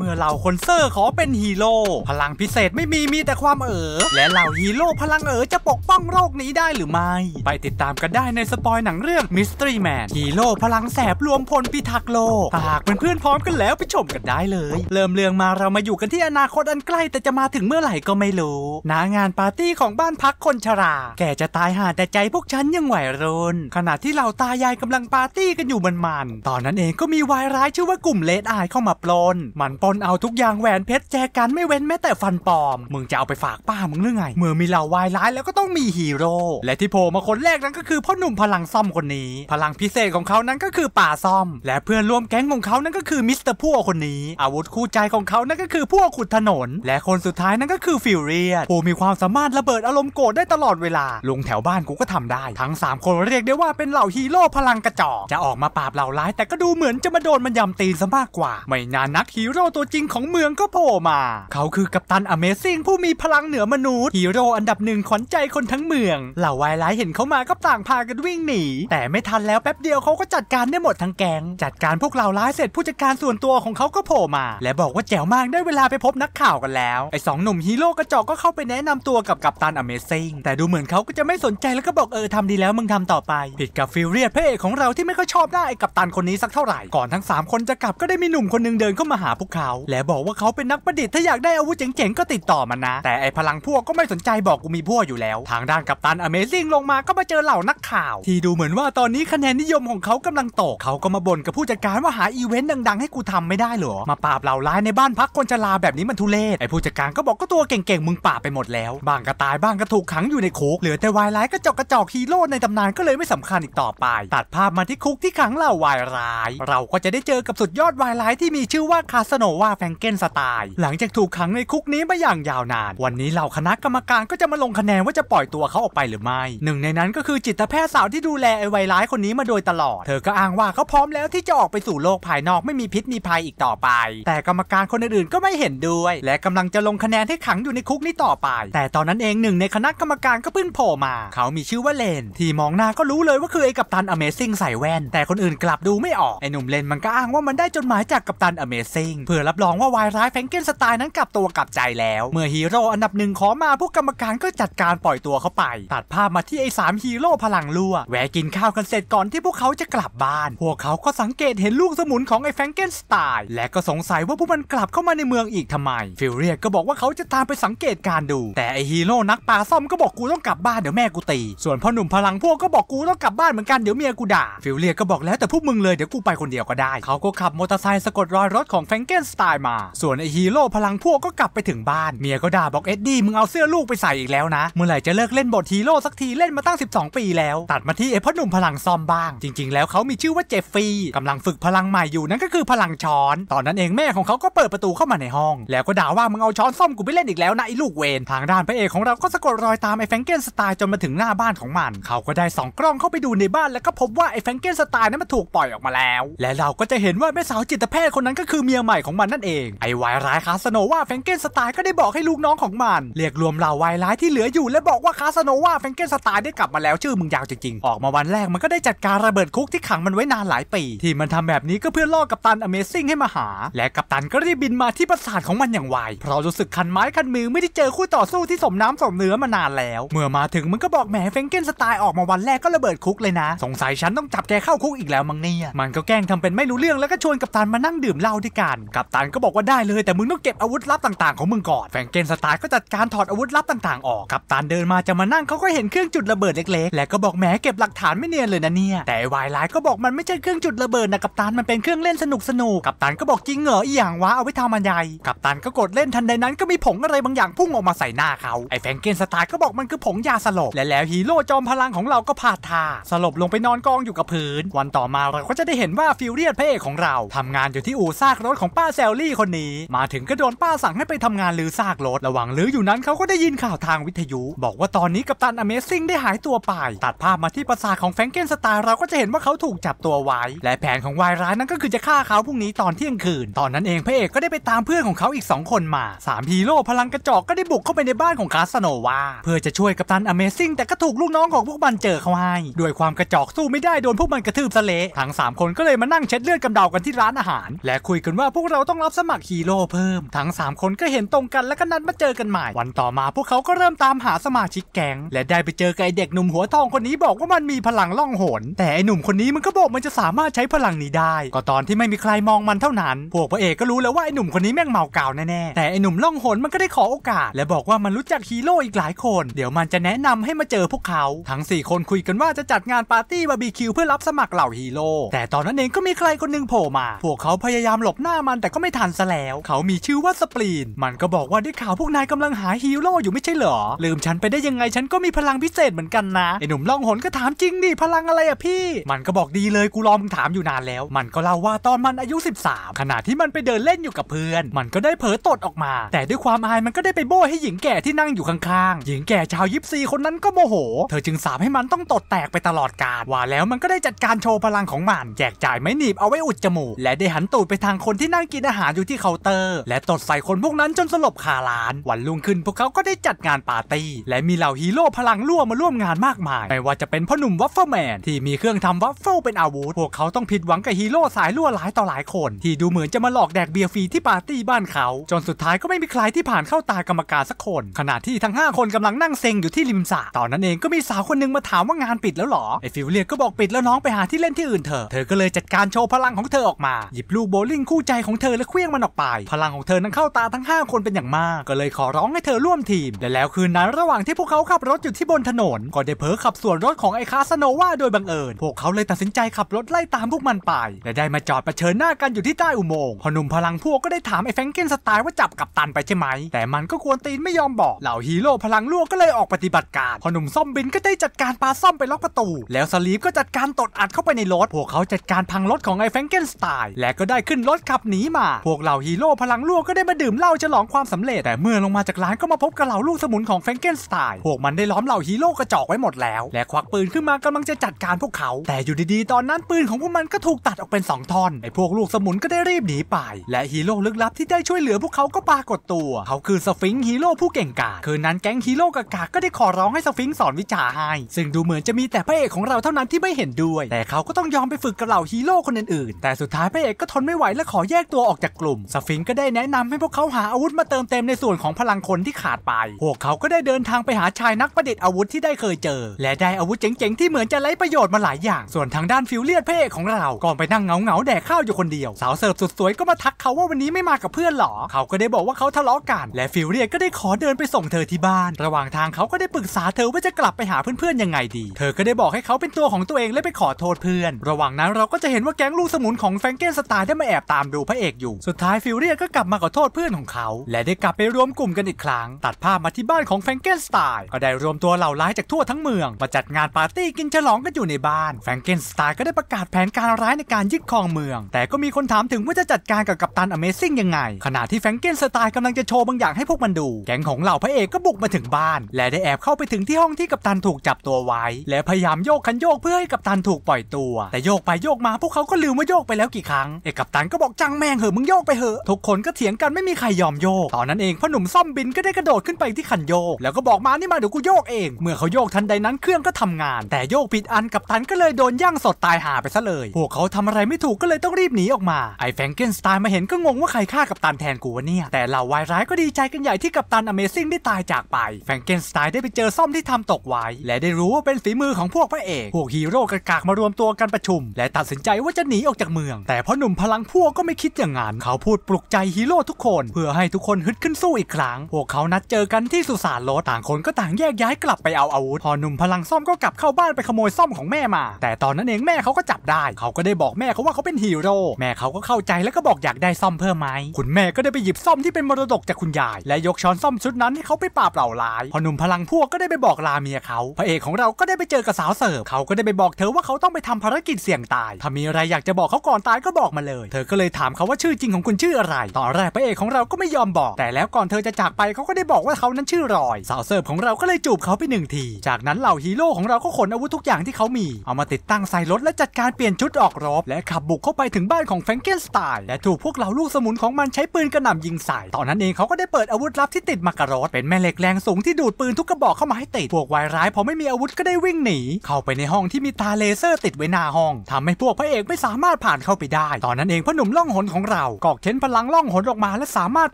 เมื่อเหล่าคนเซอร์ขอเป็นฮีโร่พลังพิเศษไม่มีมีแต่ความเอ๋อและเหล่าฮีโร่พลังเอ๋อจะปกป้องโรคนี้ได้หรือไม่ ไปติดตามกันได้ในสปอยหนังเรื่อง Mystery Man ฮีโร่พลังแสบรวมพลพิทักษ์โลกหากเพื่อนๆพร้อมกันแล้วไปชมกันได้เลย เริ่มเรื่องมาเรามาอยู่กันที่อนาคตอันใกล้แต่จะมาถึงเมื่อไหร่ก็ไม่รู้ นางานปาร์ตี้ของบ้านพักคนชรา แกจะตายหาแต่ใจพวกฉันยังไหวรุนขณะที่เหล่าตายายกำลังปาร์ตี้กันอยู่มันๆตอนนั้นเองก็มีวายร้ายชื่อว่ากลุ่มเลดอายเข้ามาปลนมันปนเอาทุกอย่างแหวนเพชรแจกันไม่เว้นแม้แต่ฟันปลอม มึงจะเอาไปฝากป้ามึงหรือไง เมื่อมีเหล่าวายร้ายแล้วก็ต้องมีฮีโร่ และที่โผล่มาคนแรกนั้นก็คือพ่อหนุ่มพลังซ่อมคนนี้ พลังพิเศษของเขานั้นก็คือป่าซ่อม และเพื่อนร่วมแก๊งของเขานั้นก็คือมิสเตอร์พ่วคนนี้อาวุธคู่ใจของเขานั้นก็คือพ่วขุดถนน และคนสุดท้ายนั้นก็คือฟิวเรียผู้มีความสามารถระเบิดอารมณ์โกรธได้ตลอดเวลาลงแถวบ้านกูก็ทำได้ ทั้ง3คนเรียกได้ว่าเป็นเหล่าฮีโร่พลังกระจอกจะออกมาปราบเหล่าร้าย แต่ก็ดูเหมือนจะมาโดนมันยำตีนซะมากกว่าไม่นานนักฮีโร่ตัวจริงของเมืองก็โผล่มา เขาคือกัปตันอเมซิ่งผู้มีพลังเหนือมนุษย์ฮีโร่อันดับหนึ่งขวัญใจคนทั้งเมืองเหล่าวายร้ายเห็นเขามาก็ต่างพากันวิ่งหนี แต่ไม่ทันแล้วแป๊บเดียวเขาก็จัดการได้หมดทั้งแก๊งจัดการพวกเหล่าร้ายเสร็จผู้จัดการส่วนตัวของเขาก็โผล่มา และบอกว่าแจ๋วมากได้เวลาไปพบนักข่าวกันแล้วไอ้สองหนุ่มฮีโร่กระจอกก็เข้าไปแนะนำตัวกับกัปตันอเมซิ่งแต่ดูเหมือนเขาก็จะไม่สนใจแล้วก็บอกเออทำดีแล้วมึงทำต่อไป ผิดกับฟิลเรียดพระเอกของเราที่ไม่ค่อยชอบหน้าไอ้กัปตันคนนี้สักเท่าไหร่ก่อนทั้ง3คนจะกลับก็ได้มีหนุ่มคนนึงเดินเข้ามาหาพวกเขาและบอกว่าเขาเป็นนักประดิษฐ์ถ้าอยากได้อาวุธเจ๋งๆก็ติดต่อมันนะ แต่ไอพลังพวกก็ไม่สนใจบอกกูมีพวกอยู่แล้ว ทางด้านกัปตันอเมซิ่งลงมาก็มาเจอเหล่านักข่าว ที่ดูเหมือนว่าตอนนี้คะแนนนิยมของเขากำลังตกเขาก็มาบ่นกับผู้จัดการว่าหาอีเวนต์ดังๆให้กูทำไม่ได้หรอ มาปราบเหล่าร้ายในบ้านพักคนชราแบบนี้มันทุเรศไอผู้จัดการก็บอกก็ตัวเก่งๆมึงปราบไปหมดแล้วบางก็ตายบ้างก็ถูกขังอยู่ในคุกเหลือแต่วายร้ายกระจากกระจอกฮีโร่ในตำนานก็เลยไม่สำคัญอีกต่อไปตัดภาพมาที่คุกที่ขังเหล่าวายร้ายเราก็จะได้เจอกับสุดยอดวายร้ายที่มีชื่อว่าคาสโนว่าแฟงเกนสไตล์ หลังจากถูกขังในคุกนี้มาอย่างยาวนาน วันนี้เหล่าคณะกรรมการก็จะมาลงคะแนนว่าจะปล่อยตัวเขาออกไปหรือไม่ หนึ่งในนั้นก็คือจิตแพทย์สาวที่ดูแลไอไวร้ายคนนี้มาโดยตลอด เธอก็อ้างว่าเขาพร้อมแล้วที่จะออกไปสู่โลกภายนอกไม่มีพิษมีภัยอีกต่อไป แต่กรรมการคนอื่นๆก็ไม่เห็นด้วย และกำลังจะลงคะแนนให้ขังอยู่ในคุกนี้ต่อไป แต่ตอนนั้นเองหนึ่งในคณะกรรมการก็พึ่งโผล่มา เขามีชื่อว่าเลน ที่มองหน้าก็รู้เลยว่าคือไอ้กัปตันอเมซิ่งใส่แว่น แต่คนอื่นกลับดูไม่ออกไอ้หนุ่มเลนมันก็อ้างว่ามันได้จดหมายจากกัปตันอเมซิ่ง เพื่อรับรองว่าวายร้ายแฟงเกนสไตล์นั้นกลับตัวกลับใจแล้ว เมื่อฮีโร่อันดับหนึ่งขอมาพวกกรรมการก็จัดการปล่อยตัวเขาไป ตัดภาพมาที่ไอ้สามฮีโร่พลังรั่ว แวะกินข้าวกันเสร็จก่อนที่พวกเขาจะกลับบ้าน พวกเขาก็สังเกตเห็นลูกสมุนของไอ้แฟงเกนสไตล์และก็สงสัยว่าพวกมันกลับเข้ามาในเมืองอีกทำไมฟิลเรียก็บอกว่าเขาจะตามไปสังเกตการดู แต่ไอ้ฮีโร่นักปลาซ่อมก็บอกกูต้องกลับบ้านเดี๋ยวแม่กูตีส่วนพ่อหนุ่มพลังพวกก็บอกกูต้องกลับบ้านเหมือนกันเดี๋ยวเมียกูด่าฟิลเรียก็บอกแล้วแต่พวกมึงเลยเดี๋ยวกูไปคนเดียวก็ได้เขาก็ขับมอเตอร์ไซค์สะกดรอยรถของแฟงเกนสไตล์มา ส่วนไอฮีโร่พลังพวกก็กลับไปถึงบ้าน เมียก็ด่าบอกเอ็ดดี้มึงเอาเสื้อลูกไปใส่อีกแล้วนะ เมื่อไหร่จะเลิกเล่นบทฮีโร่สักทีเล่นมาตั้ง 12 ปีแล้ว ตัดมาที่ไอพ่อหนุ่มพลังซอมบ้าง จริงๆ แล้วเขามีชื่อว่าเจฟฟี่กำลังฝึกพลังใหม่อยู่นั่นก็คือพลังช้อน ตอนนั้นเองแม่ของเขาก็เปิดประตูเข้ามาในห้อง แล้วก็ด่าว่ามึงเอาช้อนซ่อมกูไปเล่นอีกแล้วนะไอลูกเวนทางด้านพระเอกของเราก็สะกดรอยตามไอแฟงเกนสไตล์จนมาถึงหน้าบ้านของมัน เขาก็ได้ส่องกล้องเข้าไปดูในบ้านแล้วก็พบว่าไอแฟงเกนสไตล์นั้นมันถูกปล่อยออกมาแล้วและเราก็จะเห็นว่าแม่สาวจิตแพทย์คนนั้นก็คือเมียใหม่ของมันนั่นเองไอวายร้ายคาสโนวาแฟงเกนสไตล์ก็ได้บอกให้ลูกน้องของมันเรียกรวมเหล่าวายร้ายที่เหลืออยู่และบอกว่าคาสโนวาแฟงเกนสไตล์ได้กลับมาแล้วชื่อมึงยาวจริงๆ ออกมาวันแรกมันก็ได้จัดการระเบิดคุกที่ขังมันไว้นานหลายปี ที่มันทำแบบนี้ก็เพื่อล่อกับตันอเมซิ่งให้มาหา และกับตันก็ได้บินมาที่ปราสาทของมันอย่างไวเพราะรู้สึกคันไม้คันมือไม่ได้เจอคู่ต่อสู้ที่สมน้ำสมเนื้อมานานแล้วเมื่อมาถึงมันก็บอกแหมแฟงเกนสไตล์ออกมาวันแรกก็ระเบิดคุกเลยนะ สงสัยฉันต้องจับแกเข้าคุกอีกแล้วมั้งเนี่ยมันก็แกล้งทำเป็นไม่รู้เรื่องแล้วก็ชวนกับตันมานั่งดื่มเหล้าด้วยกันกับตันก็บอกว่าได้เลยแต่มึงต้องเก็บอาวุธลับต่างๆของมึงก่อนแฟงเกนสไตล์ก็จัดการถอดอาวุธลับต่างๆออก กัปตันเดินมาจะมานั่งเขาก็เห็นเครื่องจุดระเบิดเล็กๆแล้วก็บอกแหมเก็บหลักฐานไม่เนียนเลยนะเนี่ยแต่วายไลก็บอก มันไม่ใช่เครื่องจุดระเบิดนะกัปตันมันเป็นเครื่องเล่นสนุกสนุกกัปตันก็บอกจริงเหรออีหยางวะเอาไว้ทำใหญ่กัปตันก็กดเล่นทันใดนั้นก็มีผงอะไรบางอย่างพุ่งออกมาใส่หน้าเขาไอ้แฟงเกนสไตล์ก็บอกมันคือผงยาสลบและแล้วฮีโร่จอมพลังของเราก็พาดทาสลบลงไปนอนกองอยู่กับพื้นวันต่อมาเราก็จะได้เห็นว่าฟิวเรียนเพ่ของเรา ทำงานอยู่ที่อู่ซากรถของป้าซลลี่คนนี้มาถึงก็โดนป้าสั่งให้ไปทำงานลือซากรถ ระหว่างลืออยู่นั้นเขาก็ได้ยินข่าวทางวิทยุ บอกว่าตอนนี้กัปตันอเมซิ่งได้หายตัวไป ตัดภาพมาที่ปราสาทของแฟรงเกนสไตล์เราก็จะเห็นว่าเขาถูกจับตัวไว้ และแผนของวายร้ายนั้นก็คือจะฆ่าเขาพรุ่งนี้ตอนเที่ยงคืน ตอนนั้นเองพระเอกก็ได้ไปตามเพื่อนของเขาอีก 2 คนมา3ฮีโร่พลังกระจอกก็ได้บุกเข้าไปในบ้านของคาสโนวาเพื่อจะช่วยกัปตันอเมซิ่งแต่ก็ถูกลูกน้องของพวกมันเจอเขาให้ด้วยความกระจอกสู้ไม่ได้โดนพวกมันกระทืบซเละทั้ง3 คนก็เลยมานั่งเช็ดเลือดกำเดากันที่ร้านอาหาร และคุยกันว่าพวกเราต้องรับสมัครฮีโร่เพิ่มทั้ง3 คนก็เห็นตรงกันแล้วก็นัดมาเจอกันใหม่วันต่อมา พวกเขาก็เริ่มตามหาสมาชิกแก๊งและได้ไปเจอกับไอเด็กหนุ่มหัวทองคนนี้บอกว่ามันมีพลังล่องหน แต่ไอหนุ่มคนนี้มันก็บอกมันจะสามารถใช้พลังนี้ได้ก็ตอนที่ไม่มีใครมองมันเท่านั้นพวกพระเอกก็รู้แล้วว่าไอหนุ่มคนนี้แม่งเมากาวแน่แต่ไอหนุ่มล่องหนมันก็ได้ขอโอกาส และบอกว่ามันรู้จักฮีโร่อีกหลายคนเดี๋ยวมันจะแนะนำให้มาเจอพวกเขาทั้ง4คนคุยกันว่าจะจัดงานปาร์ตี้บาร์บีคิวเพื่อรับสมัครเหล่าฮีโร่แต่ตอนนั้นเองก็มีใครคนนึงโผล่มา พวกเขาพยายามหลบหน้ามันแต่ก็ไม่ทันซะแล้ว เขามีชื่อว่าสปรีนมันก็บอกว่าได้ข่าวพวกนายกำลังหาฮีโร่อยู่ไม่ใช่เหรอลืมฉันไปได้ยังไงฉันก็มีพลังพิเศษเหมือนกันนะไอหนุ่มล่องหนก็ถามจริงดิพลังอะไรอะพี่ มันก็บอกดีเลยกูรอมึงถามอยู่นานแล้ว มันก็เล่าว่าตอนมันอายุ 13ขณะที่มันไปเดินเล่นอยู่กับเพื่อน มันก็ได้เผลอตดออกมา แต่ด้วยความอายมันก็ได้ไปโบ้ให้หญิงแก่ที่นั่งอยู่ข้างๆหญิงแก่ชาวยิปซีคนนั้นก็โมโห เธอจึงสาบให้มันต้องตดแตกไปตลอดกาลว่าแล้วมันก็ได้จัดการโชว์พลังของมันแจกจ่ายไม้หนีบเอาไว้อุดจมูกและได้หันตูดไปทางคนที่นั่งกินอาหารอยู่ที่เคาน์เตอร์และตดใส่คนพวกนั้นจนสลบคาร้าน วันรุ่งขึ้นพวกเขาก็ได้จัดงานปาร์ตี้และมีเหล่าฮีโร่พลังร่วมาร่วมงานมากมาย ไม่ว่าจะเป็นพ่อหนุ่มวัฟเฟิลแมนที่มีเครื่องทำวัฟเฟิลเป็นอาวุธ พวกเขาต้องผิดหวังกับฮีโร่สายล่วหลายต่อหลายคน ที่ดูเหมือนจะมาหลอกแดกเบียร์ฟรีที่ปาร์ตี้บ้านเขา จนสุดท้ายก็ไม่มีใครที่ผ่านเข้าตากรรมการสักคน ขณะที่ทั้ง 5 คนกำลังนั่งเซ็งอยู่ที่ริมสระตอนนั้นเองก็มีสาวคนนึงมาถามว่างานปิดแล้วหรอไอฟิวเลียก็บอกปิดแล้วน้องไปหาที่เล่นที่อื่นเถอะเธอก็เลยจัดการโชว์พลังของเธอออกมาหยิบลูกโบลิ่งคู่ใจของเและเคลี้ยงมันออกไป พลังของเธอนั้นเข้าตาทั้ง 5 คนเป็นอย่างมาก ก็เลยขอร้องให้เธอร่วมทีมและแล้วคืนนั้นระหว่างที่พวกเขาขับรถอยู่ที่บนถนนก็ได้เพลอขับสวนรถของไอคาสโนวาโดยบังเอิญพวกเขาเลยตัดสินใจขับรถไล่ตามพวกมันไปและได้มาจอดประเชิญหน้ากันอยู่ที่ใต้อุโมงค์พอหนุ่มพลังพวกก็ได้ถามไอแฟรงเกนสไตล์ว่าจับกับตันไปใช่ไหม แต่มันก็ควรตีนไม่ยอมบอก เหล่าฮีโร่พลังลวกก็เลยออกปฏิบัติการพอหนุ่มซ่อมบินก็ได้จัดการปาซ่อมไปล็อกประตู แล้วสลีฟก็จัดการตดอัดเข้าไปในรถพวกเขาจัดการพังรถของไอแฟงเกนสไตล์และก็ได้ขึ้นรถขับหนีมมาพวกเหล่าฮีโร่พลังลูกก็ได้มาดื่มเหล้าฉลองความสำเร็จ แต่เมื่อลงมาจากร้านก็มาพบกับเหล่าลูกสมุนของแฟรงเกนสไตน์พวกมันได้ล้อมเหล่าฮีโร่กระจอกไว้หมดแล้ว และควักปืนขึ้นมากำลังจะจัดการพวกเขา แต่อยู่ดีๆตอนนั้นปืนของพวกมันก็ถูกตัดออกเป็น 2ท่อน ไอ้พวกลูกสมุนก็ได้รีบหนีไป และฮีโร่ลึกลับที่ได้ช่วยเหลือพวกเขาก็ปรากฏตัวเขาคือสฟิงฮีโร่ผู้เก่งกาจคืนนั้นแก๊งฮีโร่กากาก็ได้ขอร้องให้สฟิงสอนวิชาให้ซึ่งดูเหมือนจะมีแต่พระเอกของเราเท่านั้นที่ไม่เห็นด้วย แต่เขาก็ต้องยอมไปฝึกกับเหล่าฮีโร่คนอื่นๆ แต่สุดท้ายพระเอกก็ทนไม่ไหวและขอแยกตัวออกจากกลุ่มสฟิงก็ได้แนะนำให้พวกเขาหาอาวุธมาเติมเต็มในส่วนของพลังคนที่ขาดไปพวกเขาก็ได้เดินทางไปหาชายนักประดิษฐ์อาวุธที่ได้เคยเจอและได้อาวุธเจ๋งๆ ที่เหมือนจะไร้ประโยชน์มาหลายอย่าง ส่วนทางด้านฟิวเลียดพระเอกของเราก็ไปนั่งเงาเงาแดกข้าวอยู่คนเดียวสาวเสิร์ฟสุดสวยก็มาทักเขาว่าวันนี้ไม่มากับเพื่อนหรอเขาก็ได้บอกว่าเขาทะเลาะกัน และฟิวเลียดก็ได้ขอเดินไปส่งเธอที่บ้าน ระหว่างทางเขาก็ได้ปรึกษาเธอว่าจะกลับไปหาเพื่อนๆยังไงดี เธอก็ได้บอกให้เขาเป็นตัวของตัวเองและไปขอโทษเพื่อน ระหว่างนั้นเราก็จะเห็นว่าแก๊งลูกสมุนของแฟงเกนสตาร์ได้มาแอบตามดูพระเอกอยู่สุดท้ายฟิลเรียก็กลับมาขอโทษเพื่อนของเขา และได้กลับไปรวมกลุ่มกันอีกครั้ง ตัดภาพมาที่บ้านของแฟรงเกนสไตน์ก็ได้รวมตัวเหล่าร้ายจากทั่วทั้งเมืองมาจัดงานปาร์ตี้กินฉลองกันอยู่ในบ้านแฟรงเกนสไตน์ก็ได้ประกาศแผนการร้ายในการยึดครองเมืองแต่ก็มีคนถามถึงว่าจะจัดการกับกัปตันอเมซิ่งยังไงขณะที่แฟรงเกนสไตน์กำลังจะโชว์บางอย่างให้พวกมันดูแก๊งของเหล่าพระเอกก็บุกมาถึงบ้าน และได้แอบเข้าไปถึงที่ห้องที่กัปตันถูกจับตัวไว้ และพยายามโยกคันโยกเพื่อให้กัปตันถูกปล่อยตัว แต่โยกไปโยกมาพวกเขาก็ลืมว่าโยกไปแล้วกี่ครั้งเอกกัปตันก็บอกจังแม่งเหอะมึงโยกไปเหอะทุกคนก็เถียงกันไม่มีใครยอมโยก ตอนนั้นเองพ่อหนุ่มซ่อมบินก็ได้กระโดดขึ้นไปที่คันโยก แล้วก็บอกมานี่มาเดี๋ยวกูโยกเอง เมื่อเขาโยกทันใดนั้นเครื่องก็ทำงาน แต่โยกผิดอันกับตันก็เลยโดนย่างสดตายหาไปซะเลย พวกเขาทำอะไรไม่ถูกก็เลยต้องรีบหนีออกมา ไอ้แฟงเกนสไตล์มาเห็นก็งงว่าใครฆ่ากับตันแทนกูวะเนี่ยแต่เหล่าวายร้ายก็ดีใจกันใหญ่ที่กับตันอเมซิ่งได้ตายจากไป แฟงเกนสไตล์ได้ไปเจอซ่อมที่ทำตกไว้ และได้รู้ว่าเป็นฝีมือของพวกพระเอกพวกฮีโร่กากมารวมตัวกันประชุม และตัดสินใจว่าจะหนีออกจากเมือง แต่พอหนุ่มพลังพวกก็ไม่คิดอย่างงานเขาพูดปลุกใจฮีโร่ทุกคน เพื่อให้ทุกคนฮึดขึ้นสู้อีกครั้ง พวกเขานัดเจอกันที่สุสานรถต่างคนก็ต่างแยกย้ายกลับไปเอาอาวุธพอหนุ่มพลังซ่อมก็กลับเข้าบ้านไปขโมยซ่อมของแม่มา แต่ตอนนั้นเองแม่เขาก็จับได้เขาก็ได้บอกแม่เขาว่าเขาเป็นฮีโร่แม่เขาก็เข้าใจแล้วก็บอกอยากได้ซ่อมเพิ่มไหมคุณแม่ก็ได้ไปหยิบซ่อมที่เป็นมรดกจากคุณยายและยกช้อนซ่อมชุดนั้นให้เขาไปปราบเหล่าร้ายพอหนุ่มพลังพวกก็ได้ไปบอกลาเมียเขาพระเอกของเราก็ได้ไปเจอกับสาวเสิร์ฟเขาก็ได้ไปบอกเธอว่าเขาต้องไปทำภารกิจเสี่ยงตาย ถ้ามีอะไรอยากจะบอกเขาก่อนตายก็บอกมาเลย เธอก็เลยถามเขาว่าชชื่อจริงของคุณชื่ออะไรตอนแรกพระเอกของเราก็ไม่ยอมบอกแต่แล้วก่อนเธอจะจากไปเขาก็ได้บอกว่าเขานั้นชื่อรอยสาวเสิร์ฟของเราก็เลยจูบเขาไปหนึ่งทีจากนั้นเหล่าฮีโร่ของเราก็ขนอาวุธทุกอย่างที่เขามี เอามาติดตั้งใส่รถและจัดการเปลี่ยนชุดออกรบและขับบุกเข้าไปถึงบ้านของแฟรงเกนสไตน์และถูกพวกเหล่าลูกสมุนของมันใช้ปืนกระหน่ำยิงใส่ ตอนนั้นเองเขาก็ได้เปิดอาวุธลับที่ติดมากระรถเป็นแม่เหล็กแรงสูงที่ดูดปืนทุกกระบอกเข้ามาให้ติดพวกวายร้ายพอไม่มีอาวุธก็ได้วิ่งหนีเข้าไปในห้องที่มีตาเลเซอร์ติดไว้หน้าห้อง ทำให้พวกพระเอกไม่สามารถผ่านเข้าไปได้ ตอนนั้นเองพ่อหนุ่มล่องหนของเรา่ากอกเข็นพลังล่องหนออกมา และสามารถ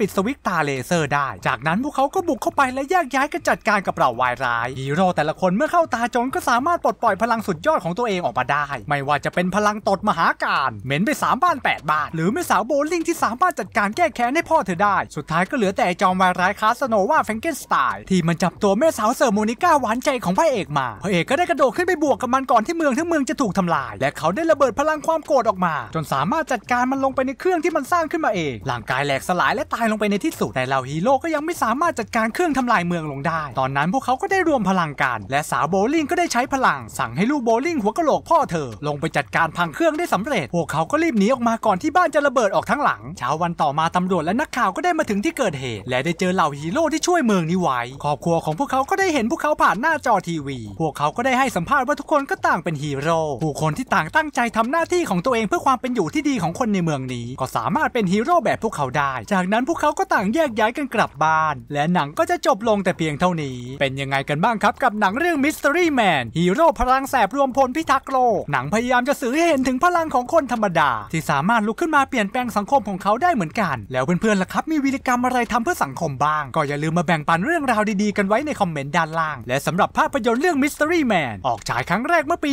ปิดสวิตตาเลเซอร์ได้ จากนั้นพวกเขาก็บุกเข้าไปและแยกย้ายกันจัดการกับเหล่าวายร้าย ฮีโร่แต่ละคนเมื่อเข้าตาจนก็สามารถปลดปล่อยพลังสุดยอดของตัวเองออกมาได้ ไม่ว่าจะเป็นพลังตดมหาการ เหม็นไป 3 บ้าน 8 บ้าน หรือแม่สาวโบลิ่งที่สามารถจัดการแก้แค้นให้พ่อเธอได้ สุดท้ายก็เหลือแต่จอมวายร้ายคาสโนว่าแฟงเกนสไตล์ที่มันจับตัวแม่สาวเซอร์โมนิก้าหวานใจของพระเอกมาพระเอกก็ได้กระโดดขึ้นไปบวกกับมันก่อนที่เมืองทั้งเมืองจะถูกทำลาย และเขาได้ระเบิดพลังความโกรธออกมา จนสามารถจัดการมันลงไปในเครื่องที่ที่มันสร้างขึ้นมาเอง ร่างกายแหลกสลายและตายลงไปในที่สุดแต่เหล่าฮีโร่ก็ยังไม่สามารถจัดการเครื่องทำลายเมืองลงได้ ตอนนั้นพวกเขาก็ได้รวมพลังกัน และสาวโบลิงก็ได้ใช้พลังสั่งให้ลูกโบลิงหัวกะโหลกพ่อเธอ ลงไปจัดการพังเครื่องได้สำเร็จ พวกเขาก็รีบหนีออกมาก่อนที่บ้านจะระเบิดออกทั้งหลัง เช้าวันต่อมาตำรวจและนักข่าวก็ได้มาถึงที่เกิดเหตุ และได้เจอเหล่าฮีโร่ที่ช่วยเมืองนี้ไว้ ครอบครัวของพวกเขา ก็ได้เห็นพวกเขาผ่านหน้าจอทีวี พวกเขาก็ได้ให้สัมภาษณ์ว่าทุกคนก็ต่างเป็นฮีโร่ ผู้คนที่ต่าง ตั้งใจทำหน้าที่ของตัวเองเพื่อความเป็นอยู่ที่ดีของคนในเมืองนี้ก็สามารถเป็นฮีโร่แบบพวกเขาได้ จากนั้นพวกเขาก็ต่างแยกย้ายกันกลับบ้าน และหนังก็จะจบลงแต่เพียงเท่านี้ เป็นยังไงกันบ้างครับกับหนังเรื่อง Mystery Man ฮีโร่พลังแสบรวมพลพิทักษ์โลกหนังพยายามจะสื่อให้เห็นถึงพลังของคนธรรมดา ที่สามารถลุกขึ้นมาเปลี่ยนแปลงสังคมของเขาได้เหมือนกัน แล้วเพื่อนๆล่ะครับมีวีรกรรมอะไรทำเพื่อสังคมบ้าง ก็อย่าลืมมาแบ่งปันเรื่องราวดีๆ กันไว้ในคอมเมนต์ด้านล่าง และสำหรับภาพยนตร์เรื่อง Mystery Man ออกฉายครั้งแรกเมื่อปี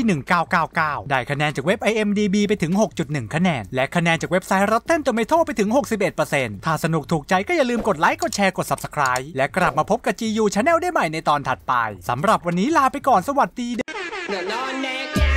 1999 ได้คะแนนจากเว็บ IMDb ไปถึง 6.1 คะแนน และคะแนนจากเว็บไซต์ r อตต o น t e n ม o m a t ไปถึง 61%ถ้าสนุกถูกใจก็อย่าลืมกดไลค์ กดแชร์ กด Subscribe และกลับมาพบกับ GU Channel ได้ใหม่ในตอนถัดไป สำหรับวันนี้ลาไปก่อนสวัสดีเด้อ